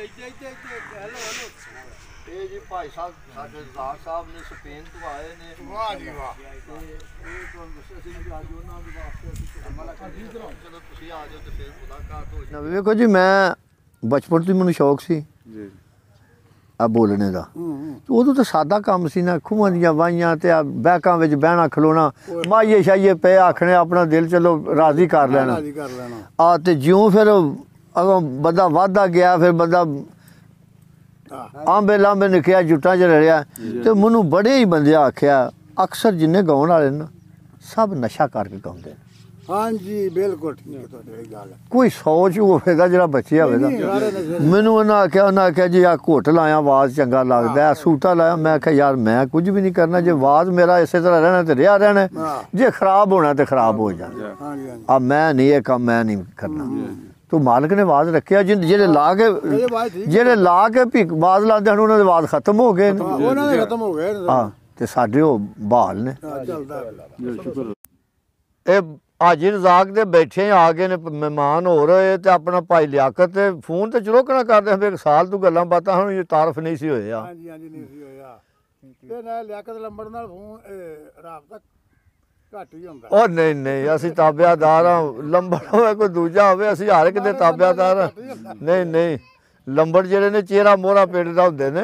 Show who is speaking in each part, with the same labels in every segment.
Speaker 1: ਇਹ ਜੀ ਭਾਈ ਸਾਹਿਬ ਸਾਡੇ ਜ਼ਾਰ ਸਾਹਿਬ ਨੇ ਸਪੇਨ ਤੋਂ ਆਏ ਨੇ ਵਾਹ ਜੀ ਵਾਹ ਇਹ ਤੁਹਾਨੂੰ ਦੱਸਿਆ ਸੀ ਕਿ ਅੱਜ ਉਹਨਾਂ ਅਸੀਂ ਮੁਲਾਕਾਤ ਚਲੋ ਤੁਸੀਂ ਆ ਜਾਓ ਤੇ ਫਿਰ ਮੁਲਾਕਾਤ ਹੋ ਜਾਵੇ ਵੇਖੋ ਜੀ ਮੈਂ ਬਚਪਨ ਤੋਂ ਮੈਨੂੰ ਸ਼ੌਕ ਸੀ ਜੀ ਆ ਬੋਲਣੇ ਦਾ ਉਦੋਂ ਤਾਂ ਸਾਦਾ ਕੰਮ ਸੀ ਨਾ ਖੂਹਾਂ ਦੀਆਂ ਵਾਈਆਂ ਤੇ ਆ ਬੈਕਾਂ ਵਿੱਚ ਬਹਿਣਾ ਖਲੋਣਾ ਮਾਈਏ ਸ਼ਾਈਏ ਪਏ ਆਖਣੇ ਆਪਣਾ ਦਿਲ ਚਲੋ ਰਾਜ਼ੀ ਕਰ ਲੈਣਾ ਆ ਤੇ ਜਿਉਂ ਫਿਰ ਅਗੋਂ ਬੰਦਾ ਵਾਧਾ ਗਿਆ ਫਿਰ ਬੰਦਾ ਆਂਬੇ ਲਾਂਬੇ ਨਿਕਿਆ ਜੁੱਟਾਂ 'ਚ ਰਲਿਆ ਤੇ ਮੈਨੂੰ ਬੜੇ ਹੀ ਬੰਦੇ ਆਖਿਆ ਅਕਸਰ ਜਿੰਨੇ ਗਾਉਣ ਵਾਲੇ ਨੇ ਸਭ ਨਸ਼ਾ ਕਰਕੇ ਗਾਉਂਦੇ ਨੇ ਹਾਂਜੀ ਬਿਲਕੁਲ ਠੀਕ ਤੁਹਾਡੀ ਗੱਲ ਕੋਈ ਸੋਚ ਹੋਵੇਗਾ ਜਿਹੜਾ ਬੱਚਿਆ ਹੋਵੇਗਾ ਮੈਨੂੰ ਉਹਨਾਂ ਆਖਿਆ ਉਹਨਾਂ ਆਖਿਆ ਜੀ ਆ ਘੋਟ ਲਾਇਆ ਆਵਾਜ਼ ਚੰਗਾ ਲੱਗਦਾ ਸੂਟਾ ਲਾਇਆ ਮੈਂ ਆਖਿਆ ਯਾਰ ਮੈਂ ਕੁਝ ਵੀ ਨਹੀਂ ਕਰਨਾ ਜੇ ਆਵਾਜ਼ ਮੇਰਾ ਇਸੇ ਤਰ੍ਹਾਂ ਰਹਿਣਾ ਤੇ ਰਿਹਾ ਰਹਿਣਾ ਜੇ ਖਰਾਬ ਹੋਣਾ ਤੇ ਖਰਾਬ ਹੋ ਜਾਣਾ ਆ ਮੈਂ ਨਹੀਂ ਇਹ ਕੰਮ ਮੈਂ ਨਹੀਂ ਕਰਨਾ ਤੂੰ ਮਾਲਕ ਨੇ ਆਵਾਜ਼ ਰੱਖਿਆ ਜਿਹੜੇ ਲਾ ਕੇ ਜਿਹੜੇ ਲਾ ਕੇ ਵੀ ਆਵਾਜ਼ ਲਾਉਂਦੇ ਹਨ ਉਹਨਾਂ ਦੇ ਆਵਾਜ਼ ਖਤਮ ਹੋ ਗਏ ਉਹਨਾਂ ਦੇ ਖਤਮ ਹੋ ਗਏ ਹਾਂ ਤੇ ਸਾਡੇ ਉਹ ਬਹਾਲ ਨੇ ਇਹ ਅੱਜ ਰਜ਼ਾਕ ਦੇ ਬੈਠੇ ਆ ਗਏ ਨੇ ਮਹਿਮਾਨ ਹੋ ਰਹੇ ਤੇ ਆਪਣਾ ਭਾਈ ਲਿਆਕਤ ਤੇ ਫੋਨ ਤੇ ਚਲੋਕਣਾ ਕਰਦੇ ਹਾਂ ਇੱਕ ਸਾਲ ਤੋਂ ਗੱਲਾਂ ਬਾਤਾਂ ਹੁਣ ਇਹ ਤਾਰਫ ਨਹੀਂ ਸੀ ਹੋਇਆ ਹਾਂਜੀ ਹਾਂਜੀ ਨਹੀਂ ਸੀ ਹੋਇਆ ਤੇ ਨਾ ਲਿਆਕਤ ਲੰਬੜ ਨਾਲ ਫੋਨ ਰਾਤ ਤੱਕ ਹੀ ਹੁੰਦਾ ਉਹ ਨਹੀਂ ਨਹੀਂ ਅਸੀਂ ਤਾਬਿਆਦਾਰ ਆ ਲੰਬੜ ਹੋਵੇ ਕੋਈ ਦੂਜਾ ਹੋਵੇ ਅਸੀਂ ਹਰ ਇੱਕ ਦੇ ਤਾਬਿਆਦਾਰ ਨਹੀਂ ਨਹੀਂ ਲੰਬੜ ਜਿਹੜੇ ਨੇ ਚਿਹਰਾ ਮੋਹਰਾ ਪਿੰਡ ਦਾ ਹੁੰਦੇ ਨੇ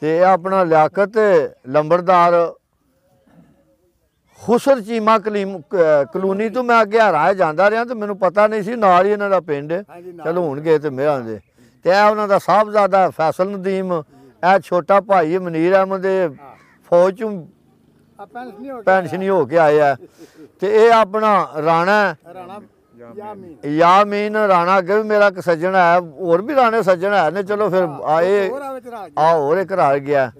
Speaker 1: ਤੇ ਇਹ ਆਪਣਾ ਲਿਆਕਤ ਲੰਬੜਦਾਰ ਖੁਸਰ ਚੀਮਾ ਕਲੋਨੀ ਤੋਂ ਮੈਂ ਅੱਗੇ ਹਰਾ ਜਾਂਦਾ ਰਿਹਾ ਤੇ ਮੈਨੂੰ ਪਤਾ ਨਹੀਂ ਸੀ ਨਾਲ ਹੀ ਇਹਨਾਂ ਦਾ ਪਿੰਡ ਚਲੋ ਹੁਣ ਗਏ ਤੇ ਮੇਰਾ ਦੇ ਤੇ ਇਹ ਉਹਨਾਂ ਦਾ ਸਾਹਿਬਜ਼ਾਦਾ ਫੈਸਲ ਨਦੀਮ ਇਹ ਛੋਟਾ ਭਾਈ ਮਨੀਰ ਅਹਿਮਦ ਦੇ ਫੌਜ ਚੋਂ ਪੈਨਸ਼ਨ ਹੀ ਹੋ ਕੇ ਆਏ ਆ ਤੇ ਇਹ ਆਪਣਾ ਰਾਣਾ ਰਾਣਾ ਯਾਮੀਨ ਰਾਣਾ ਕਿ ਵੀ ਮੇਰਾ ਇੱਕ ਸੱਜਣ ਹੈ ਹੋਰ ਵੀ ਰਾਣੇ ਸੱਜਣ ਹੈ ਨੇ ਚਲੋ ਫਿਰ ਆਏ ਆ ਹੋਰ ਇੱਕ ਰਾਜ ਗਿਆ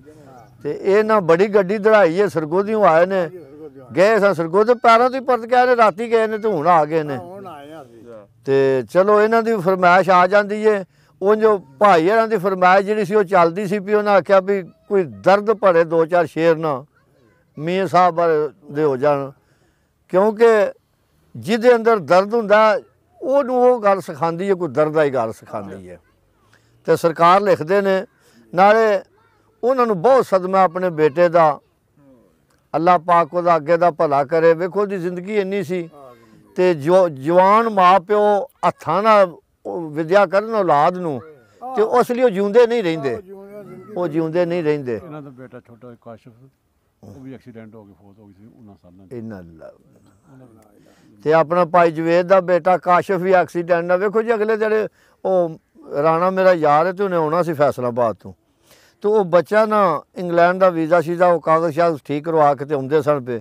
Speaker 1: ਤੇ ਇਹ ਨਾ ਬੜੀ ਗੱਡੀ ਧੜਾਈ ਹੈ ਸਰਗੋਦੀੋਂ ਆਏ ਨੇ ਗਏ ਸਾਂ ਸਰਗੋਦ ਪੈਰਾਂ ਤੋਂ ਪਰਤ ਕੇ ਆਏ ਨੇ ਰਾਤੀ ਗਏ ਨੇ ਤੇ ਹੁਣ ਆ ਗਏ ਨੇ ਤੇ ਚਲੋ ਇਹਨਾਂ ਦੀ ਫਰਮਾਇਸ਼ ਆ ਜਾਂਦੀ ਏ ਉਹ ਜੋ ਭਾਈ ਇਹਨਾਂ ਦੀ ਫਰਮਾਇਸ਼ ਜਿਹੜੀ ਸੀ ਉਹ ਚੱਲਦੀ ਸੀ ਵੀ ਉਹਨਾਂ ਆਖਿਆ ਵੀ ਕੋਈ ਦਰਦ ਭਰੇ ਦੋ ਚਾਰ ਸ਼ੇਰ ਨਾ ਮੀਆਂ ਸਾਹਿਬ ਦੇ ਹੋ ਜਾਣ ਕਿਉਂਕਿ ਜਿਹਦੇ ਅੰਦਰ ਦਰਦ ਹੁੰਦਾ ਉਹ ਨੂੰ ਉਹ ਗੱਲ ਸਿਖਾਉਂਦੀ ਹੈ ਕੋਈ ਦਰਦ ਆਈ ਗੱਲ ਸਿਖਾਉਂਦੀ ਹੈ ਤੇ ਸਰਕਾਰ ਲਿਖਦੇ ਨੇ ਨਾਲੇ ਉਹਨਾਂ ਨੂੰ ਬਹੁਤ ਸਦਮਾ ਆਪਣੇ ਬੇਟੇ ਦਾ ਅੱਲਾਹ ਪਾਕ ਉਹਦਾ ਅੱਗੇ ਦਾ ਭਲਾ ਕਰੇ ਵੇਖੋ ਦੀ ਜ਼ਿੰਦਗੀ ਇੰਨੀ ਸੀ ਤੇ ਜੋ ਜਵਾਨ ਮਾਪਿਓ ਹੱਥਾਂ ਨਾਲ ਵਿਦਿਆ ਕਰਨ ਔਲਾਦ ਨੂੰ ਤੇ ਉਸ ਲਈ ਉਹ ਜਿਉਂਦੇ ਨਹੀਂ ਰਹਿੰਦੇ ਉਹ ਜਿਉਂਦੇ ਨਹੀਂ ਰਹਿੰਦੇ ਇਹਨਾਂ ਦਾ ਬੇਟਾ ਛੋਟਾ ਕਾਸ਼ਫ ਉਹ ਵੀ ਐਕਸੀਡੈਂਟ ਹੋ ਕੇ ਫੋਤ ਹੋ ਗਈ ਸੀ ਉਹਨਾਂ ਸਾਲਾਂ ਦੀ ਇਹਨਾਂ ਲਾ- ਤੇ ਆਪਣਾ ਭਾਈ ਜਵੇਦ ਦਾ ਬੇਟਾ ਕਾਸ਼ਫ ਵੀ ਐਕਸੀਡੈਂਟ ਨਾਲ ਵੇਖੋ ਜੀ ਅਗਲੇ ਜਿਹੜੇ ਉਹ ਰਾਣਾ ਮੇਰਾ ਯਾਰ ਹੈ ਤੇ ਉਹਨੇ ਆਉਣਾ ਸੀ ਫੈਸਲਾਬਾਦ ਤੋਂ ਤੇ ਉਹ ਬੱਚਾ ਨਾ ਇੰਗਲੈਂਡ ਦਾ ਵੀਜ਼ਾ ਸੀਦਾ ਉਹ ਕਾਗਜ਼ ਠੀਕ ਕਰਵਾ ਕੇ ਤੇ ਹੁੰਦੇ ਸਨ ਪੇ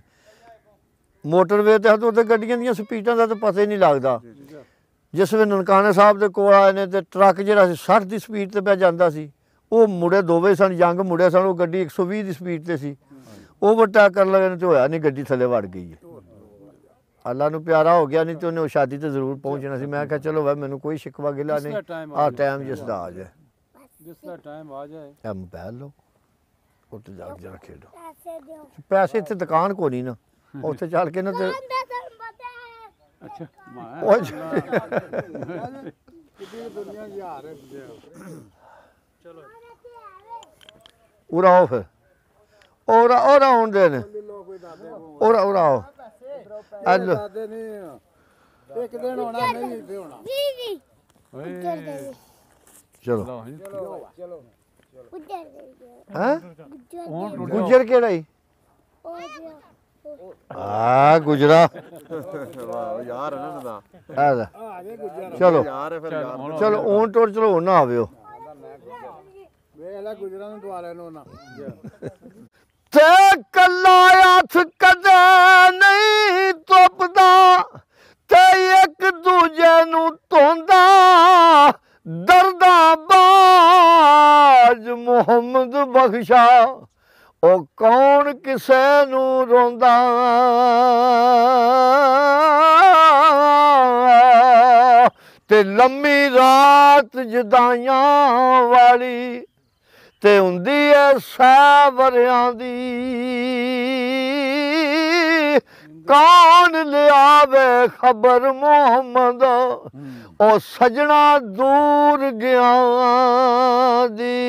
Speaker 1: ਮੋਟਰਵੇ ਤੇ ਹਦੋਂ ਤੇ ਗੱਡੀਆਂ ਦੀਆਂ ਸਪੀਡਾਂ ਦਾ ਤਾਂ ਪਤਾ ਹੀ ਨਹੀਂ ਲੱਗਦਾ ਜਿਸ ਵੇ ਨਨਕਾਣਾ ਸਾਹਿਬ ਦੇ ਕੋਲ ਆਏ ਨੇ ਤੇ ਟਰੱਕ ਜਿਹੜਾ ਸੀ 60 ਦੀ ਸਪੀਡ ਤੇ ਪਿਆ ਜਾਂਦਾ ਸੀ ਉਹ ਮੁੜੇ ਦੋਵੇਂ ਸਨ ਜੰਗ ਮੁੜੇ ਸਨ ਉਹ ਗੱਡੀ 120 ਦੀ ਸਪੀਡ ਤੇ ਸੀ ਓਵਰਟੇਕ ਕਰਨ ਲੱਗੇ ਤੇ ਹੋਇਆ ਨਹੀਂ ਗੱਡੀ ਥੱਲੇ ਵੜ ਗਈ ਹੈ ਅੱਲਾ ਨੂੰ ਪਿਆਰਾ ਹੋ ਗਿਆ ਨਹੀਂ ਤੇ ਉਹਨੇ ਉਹ ਸ਼ਾਦੀ ਤੇ ਜ਼ਰੂਰ ਪਹੁੰਚਣਾ ਸੀ ਮੈਂ ਕਿਹਾ ਚਲੋ ਵਾ ਮੈਨੂੰ ਕੋਈ ਸ਼ਿਕਵਾ ਗਿਲਾ ਨਹੀਂ ਆ ਟਾਈਮ ਜਿਸ ਦਾ ਆ ਜਾਏ ਜਿਸ ਦਾ ਟਾਈਮ ਆ ਜਾਏ ਐ ਮੋਬਾਈਲ ਲੋ ਉੱਤੇ ਜਾ ਕੇ ਖੇਡੋ ਪੈਸੇ ਇੱਥੇ ਦੁਕਾਨ ਕੋ ਨਹੀਂ ਨਾ ਉੱਥੇ ਚੱਲ ਕੇ ਨਾ ਤੇ ਅੱਛਾ ਉਹ ਕਿਤੇ ਦੁਨੀਆ ਯਾਰ ਹੈ ਚਲੋ ਉਰਾ ਫਿਰ ਔਰਾ ਔਰਾ ਹੁੰਦੇ ਨੇ ਔਰਾ ਔਰਾ ਆਓ ਅੱਜ ਦਾਦੇ ਨੇ ਇੱਕ ਦਿਨ ਹੋਣਾ ਨਹੀਂ ਤੇ ਹੋਣਾ ਜੀ ਜੀ ਚਲੋ ਚਲੋ ਚਲੋ
Speaker 2: ਹਾਂ ਗੁਜਰ ਕਿਹੜਾ
Speaker 1: ਹੀ ਆ ਗੁਜਰਾ ਵਾਹ ਯਾਰ ਇਹਨਾਂ ਦਾ ਆ ਚਲੋ ਯਾਰ ਫਿਰ ਚਲੋ ਓਨ ਟੋਰ ਚਲੋ ਨਾ ਆਵਿਓ ਵੇਖ ਲੈ ਗੁਜਰਾ ਨੂੰ ਦਵਾ ਲੈਣੋ ਨਾ ਤੇ ਕੱਲਾ ਹੱਥ ਕਦੇ ਨਹੀਂ ਤੁੱਪਦਾ ਤੇ ਇੱਕ ਦੂਜੇ ਨੂੰ ਧੋਂਦਾ ਦਰਦਾ ਬਾਜ ਮੁਹੰਮਦ ਬਖਸ਼ਾ ਉਹ ਕੌਣ ਕਿਸੇ ਨੂੰ ਰੋਂਦਾ ਤੇ ਲੰਮੀ ਰਾਤ ਜਦਾਈਆਂ ਵਾਲੀ ਤੇ ਹੁੰਦੀ ਐ ਸਾਵਰਿਆਂ ਦੀ ਕੌਣ ਲਿਆਵੇ ਖਬਰ ਮੁਹੰਮਦ ਉਹ ਸਜਣਾ ਦੂਰ ਗਿਆ ਦੀ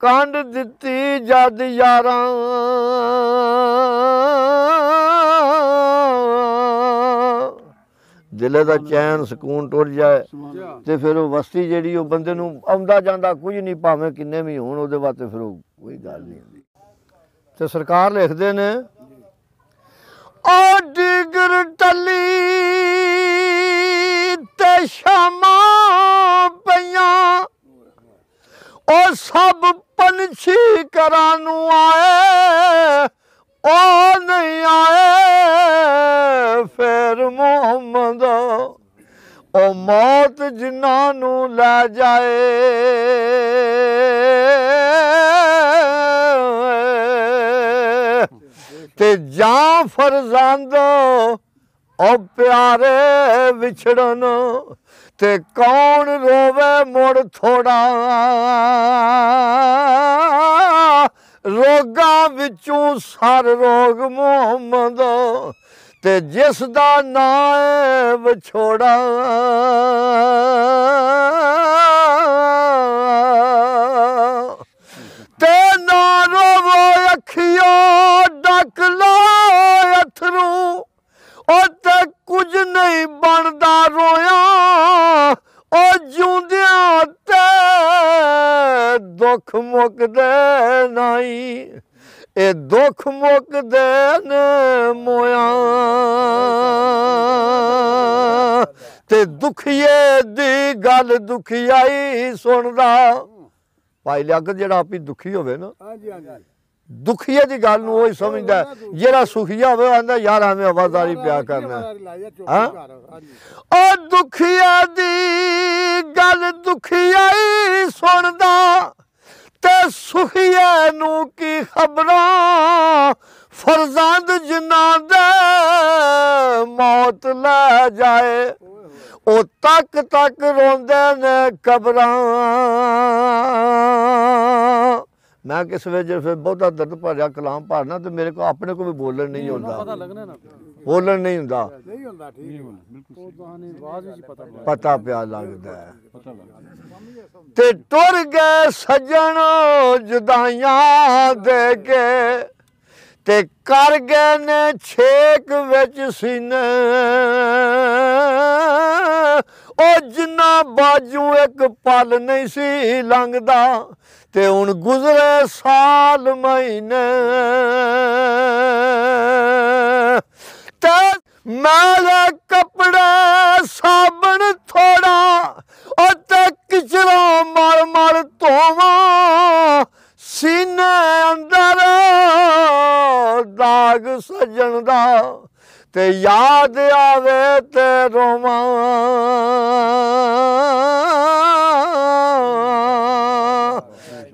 Speaker 1: ਕੰਡ ਦਿੱਤੀ ਜਦ ਯਾਰਾਂ ਦਿਲੇ ਦਾ ਚੈਨ ਸਕੂਨ ਟੁੱਟ ਜਾਏ ਤੇ ਫਿਰ ਉਹ ਵਸਤੀ ਜਿਹੜੀ ਉਹ ਬੰਦੇ ਨੂੰ ਆਉਂਦਾ ਜਾਂਦਾ ਕੁਝ ਨਹੀਂ ਭਾਵੇਂ ਕਿੰਨੇ ਵੀ ਹੋਣ ਉਹਦੇ ਵਾਸਤੇ ਫਿਰ ਉਹ ਕੋਈ ਗੱਲ ਨਹੀਂ ਹੁੰਦੀ ਤੇ ਸਰਕਾਰ ਲਿਖਦੇ ਨੇ ਉਹ ਡਿਗਰ ਟੱਲੀ ਤੇ ਸ਼ਮਾ ਪਈਆਂ ਉਹ ਸਭ ਦਿਨ ਕਰਾਂ ਨੂੰ ਆਏ ਉਹ ਨਹੀਂ ਆਏ ਫੇਰ ਮੁਹੰਮਦ ਉਹ ਮੌਤ ਜਿਨ੍ਹਾਂ ਨੂੰ ਲੈ ਜਾਏ ਤੇ ਜਾਂ ਫਰਜ਼ਾਂਦੋ ਉਹ ਪਿਆਰੇ ਵਿਛੜਨ ਤੇ ਕੌਣ ਰੋਵੇ ਮੁੜ ਥੋੜਾ ਰੋਗਾਂ ਵਿੱਚੋਂ ਸਰ ਰੋਗ ਮੁਹੰਮਦ ਤੇ ਜਿਸ ਦਾ ਨਾਂ ਹੈ ਵਿਛੋੜਾ ਇਹ ਦੁੱਖ ਮੁੱਕਦੇ ਨੇ ਮੋਇਆ ਤੇ ਦੁਖੀਏ ਦੀ ਗੱਲ ਦੁਖਿਆਈ ਸੁਣਦਾ ਭਾਈ ਲੱਗ ਜਿਹੜਾ ਆਪੀ ਦੁਖੀ ਹੋਵੇ ਨਾ ਹਾਂਜੀ ਹਾਂਜੀ ਦੁਖੀਏ ਦੀ ਗੱਲ ਨੂੰ ਉਹ ਹੀ ਸਮਝਦਾ ਜਿਹੜਾ ਸੁਖੀਆ ਹੋਵੇ ਆਂਦਾ ਯਾਰ ਆਵੇਂ ਆਵਾਜ਼ਾਰੀ ਪਿਆ ਕਰਨਾ ਹਾਂ ਉਹ ਦੁਖੀਆ ਦੀ ਗੱਲ ਦੁਖਿਆਈ ਸੁਣਦਾ ਤੇ ਸੁਖੀਏ ਨੂੰ ਕੀ ਖਬਰਾਂ ਫਰਜ਼ੰਦ ਜਿਨ੍ਹਾਂ ਦੇ ਮੌਤ ਲੈ ਜਾਏ ਉਹ ਤੱਕ ਤੱਕ ਰੋਂਦੇ ਨੇ ਕਬਰਾਂ ਮੈਂ ਕਿਸ ਵੇਲੇ ਫਿਰ ਬਹੁਤਾ ਦਰਦ ਭਰਿਆ ਕਲਾਮ ਭਰਨਾ ਤੇ ਮੇਰੇ ਕੋ ਆਪਣੇ ਕੋ ਵੀ ਬੋਲਣ ਨਹੀਂ ਹੁੰਦਾ ਪਤਾ ਲੱਗਣਾ ਨਾ ਬੋਲਣ ਨਹੀਂ ਹੁੰਦਾ ਨਹੀਂ ਹੁੰਦਾ ਠੀਕ ਉਹ ਤੁਹਾਨੂੰ ਪਤਾ ਪਤਾ ਪਿਆ ਲੱਗਦਾ ਹੈ ਤੇ ਟੁਰ ਗਏ ਸੱਜਣ ਜਦਾਈਆਂ ਦੇ ਕੇ ਤੇ ਕਰ ਗਏ ਨੇ ਛੇਕ ਵਿੱਚ ਸੀਨੇ ਉਹ ਜਿੰਨਾ ਬਾਜੂ ਇੱਕ ਪਲ ਨਹੀਂ ਸੀ ਲੰਘਦਾ ਤੇ ਹੁਣ ਗੁਜ਼ਰੇ ਸਾਲ ਮਹੀਨੇ ਮਾਲਾ ਕਪੜਾ ਸਾਬਣ ਥੋੜਾ ਤੇ ਕਿਚਰਾ ਮਲ ਮਲ ਧੋਵਾ ਸੀਨੇ ਅੰਦਰ ਦਾਗ ਸਜਣ ਦਾ ਤੇ ਯਾਦ ਆਵੇ ਤੇ ਰੋਵਾ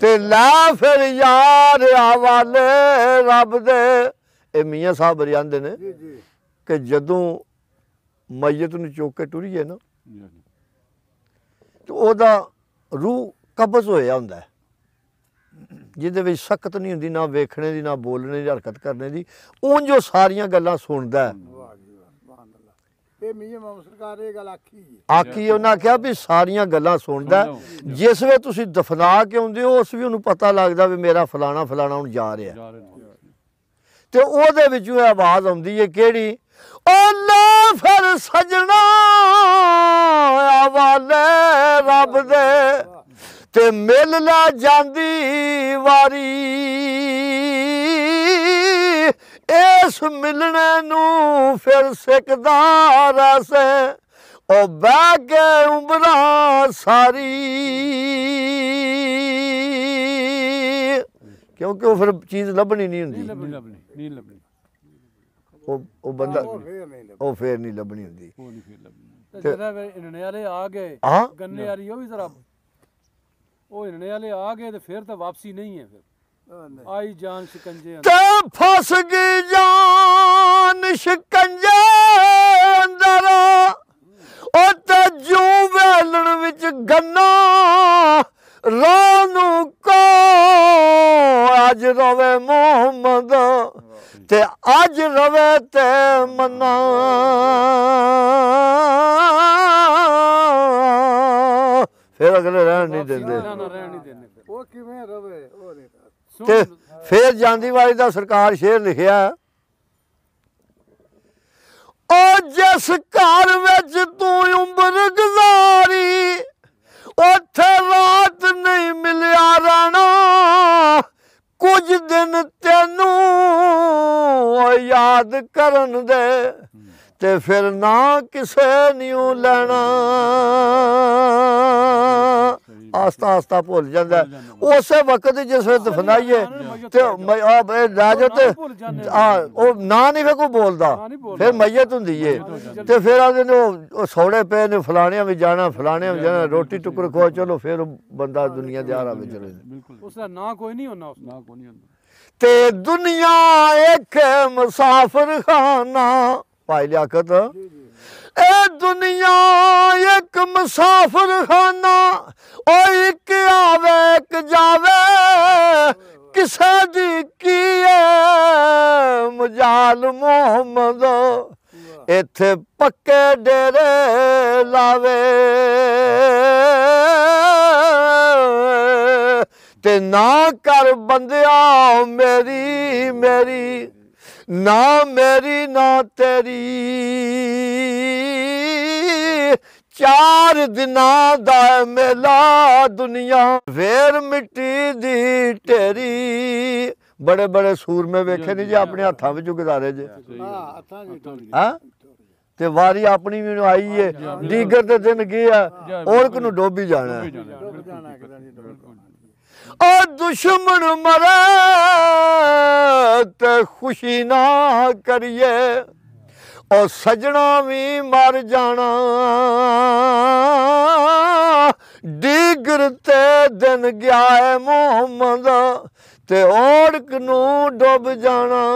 Speaker 1: ਤੇ ਲਾ ਫਿਰ ਯਾਰ ਆਵਾਲੇ ਰੱਬ ਦੇ ਇਹ ਮੀਆਂ ਸਾਹਿਬ ਰਿਆਂਦੇ ਨੇ ਜੀ ਜੀ ਕਿ ਜਦੋਂ ਮੈਤ ਨੂੰ ਚੁੱਕ ਕੇ ਟੁਰੀਏ ਨਾ ਤੇ ਉਹਦਾ ਰੂਹ ਕਬਜ਼ ਹੋਇਆ ਹੁੰਦਾ ਜਿਹਦੇ ਵਿੱਚ ਸਖਤ ਨਹੀਂ ਹੁੰਦੀ ਨਾ ਵੇਖਣੇ ਦੀ ਨਾ ਬੋਲਣੇ ਦੀ ਹਰਕਤ ਕਰਨੇ ਦੀ ਉਹ ਜੋ ਸਾਰੀਆਂ ਗੱਲਾਂ ਸੁਣਦਾ ਇਹ ਮੀਆਂ ਮਾਮ ਸਰਕਾਰ ਇਹ ਗੱਲ ਆਖੀ ਆਖੀ ਉਹਨਾਂ ਕਿਹਾ ਵੀ ਸਾਰੀਆਂ ਗੱਲਾਂ ਸੁਣਦਾ ਜਿਸ ਵੇ ਤੁਸੀਂ ਦਫਨਾ ਕੇ ਆਉਂਦੇ ਹੋ ਉਸ ਵੀ ਉਹਨੂੰ ਪਤਾ ਲੱਗਦਾ ਵੀ ਮੇਰਾ ਫਲਾਣਾ ਫਲਾਣਾ ਹੁਣ ਜਾ ਰਿਹਾ ਤੇ ਉਹਦੇ ਵਿੱਚ ਉਹ ਆਵਾਜ਼ ਆਉਂਦੀ ਹੈ ਕਿਹੜੀ ਨਾ ਫਿਰ ਸਜਣਾ ਆਵਾਲੇ ਰੱਬ ਦੇ ਤੇ ਮਿਲ ਨਾ ਜਾਂਦੀ ਵਾਰੀ ਇਸ ਮਿਲਣੇ ਨੂੰ ਫਿਰ ਸਿੱਕਦਾ ਰਸ ਉਹ ਬਹਿ ਕੇ ਉਮਰਾਂ ਸਾਰੀ ਕਿਉਂਕਿ ਉਹ ਫਿਰ ਚੀਜ਼ ਲੱਭਣੀ ਨਹੀਂ ਹੁੰਦੀ ਨਹੀਂ ਲੱਭਣੀ ਨਹੀਂ ਲੱਭਣੀ ਉਹ ਉਹ ਬੰਦਾ ਉਹ ਫੇਰ ਨਹੀਂ ਲੱਭਣੀ ਹੁੰਦੀ ਉਹ ਨਹੀਂ ਫੇਰ ਲੱਭਣੀ ਤੇ ਜਦੋਂ ਇਹਨੇ ਵਾਲੇ ਆ ਗਏ ਗੰਨੇ ਵਾਲੀ ਉਹ ਵੀ ਜ਼ਰਾ ਉਹ ਇਹਨੇ ਵਾਲੇ ਆ ਗਏ ਤੇ ਫੇਰ ਤਾਂ ਵਾਪਸੀ ਨਹੀਂ ਹੈ ਫਿਰ ਆਈ ਜਾਨ ਸ਼ਿਕੰਜੇ ਤੇ ਫਸ ਗਈ ਜਾਨ ਸ਼ਿਕੰਜੇ ਅੰਦਰ ਉਹ ਤੇ ਜੂ ਵੇਲਣ ਵਿੱਚ ਗੰਨਾ ਰਾ ਅੱਜ ਰਵੇ ਮੁਹੰਮਦ ਤੇ ਅੱਜ ਰਵੇ ਤੇ ਮਨਾ ਫਿਰ ਅਗਲੇ ਰਹਿਣ ਨਹੀਂ ਦਿੰਦੇ ਉਹ ਕਿਵੇਂ ਰਵੇ ਉਹ ਨਹੀਂ ਤੇ ਫਿਰ ਜਾਂਦੀ ਵਾਲੀ ਦਾ ਸਰਕਾਰ ਸ਼ੇਰ ਲਿਖਿਆ ਉਹ ਜਿਸ ਘਰ ਵਿੱਚ ਤੂੰ ਉਮਰ ਤੇ ਫਿਰ ਨਾ ਕਿਸੇ ਨਿਉ ਲੈਣਾ ਆਸਤਾ ਆਸਤਾ ਭੁੱਲ ਜਾਂਦਾ ਉਸੇ ਵਕਤ ਜਿਸ ਵੇਲੇ ਦਫਨਾਈਏ ਤੇ ਆਬ ਇਹ ਲਾਜਤ ਆ ਉਹ ਨਾ ਨਹੀਂ ਫੇ ਕੋ ਬੋਲਦਾ ਫਿਰ ਮਈਤ ਹੁੰਦੀ ਏ ਤੇ ਫਿਰ ਆ ਨੇ ਉਹ ਸੌੜੇ ਪਏ ਨੇ ਫਲਾਣਿਆਂ ਵਿੱਚ ਜਾਣਾ ਫਲਾਣਿਆਂ ਵਿੱਚ ਜਾਣਾ ਰੋਟੀ ਟੁਕਰ ਖੋ ਚਲੋ ਫਿਰ ਬੰਦਾ ਦੁਨੀਆ ਦੇ ਆਰਾ ਵਿੱਚ ਚਲੇ ਬਿਲਕੁਲ ਉਸ ਦਾ ਨਾਂ ਕੋਈ ਨਹੀਂ ਹੁੰਦਾ ਉਸ ਨਾਂ ਕੋਈ ਨਹੀਂ ਹੁੰਦਾ ਤੇ ਦੁਨੀਆ ਇੱਕ ਮੁਸਾਫਰ ਖਾਨਾ ਭਾਈ ਲਿਆਕਤ ਇਹ ਦੁਨੀਆ ਇੱਕ ਮੁਸਾਫਰ ਖਾਨਾ ਓ ਇੱਕ ਆਵੇ ਇੱਕ ਜਾਵੇ ਕਿਸੇ ਦੀ ਕੀ ਹੈ ਮਜਾਲ ਮੁਹੰਮਦ ਇੱਥੇ ਪੱਕੇ ਡੇਰੇ ਲਾਵੇ ਤੇ ਨਾ ਕਰ ਬੰਦਿਆ ਮੇਰੀ ਮੇਰੀ ਨਾ ਮੇਰੀ ਨਾ ਤੇਰੀ ਚਾਰ ਦਿਨਾਂ ਦਾ ਮੇਲਾ ਦੁਨੀਆ ਵੇਰ ਮਿੱਟੀ ਦੀ ਢੇਰੀ ਬੜੇ ਬੜੇ ਸੂਰਮੇ ਵੇਖੇ ਨਹੀਂ ਜੇ ਆਪਣੇ ਹੱਥਾਂ ਵਿੱਚ ਗੁਜ਼ਾਰੇ ਜੇ ਹਾਂ ਹਾਂ ਤੇ ਵਾਰੀ ਆਪਣੀ ਵੀ ਆਈ ਏ ਦੀਗਰ ਤੇ ਦਿਨ ਗਿਆ ਔਰਕ ਨੂੰ ਡੋਬੀ ਜਾਣਾ ਉਹ ਦੁਸ਼ਮਣ ਮਰੇ ਤੇ ਖੁਸ਼ੀ ਨਾ ਕਰੀਏ ਉਹ ਸਜਣਾ ਵੀ ਮਰ ਜਾਣਾ ਡਿਗਰ ਤੇ ਦਿਨ ਗਿਆ ਹੈ ਮੁਹੰਮਦ ਤੇ ਔੜਕ ਨੂੰ ਡੁੱਬ ਜਾਣਾ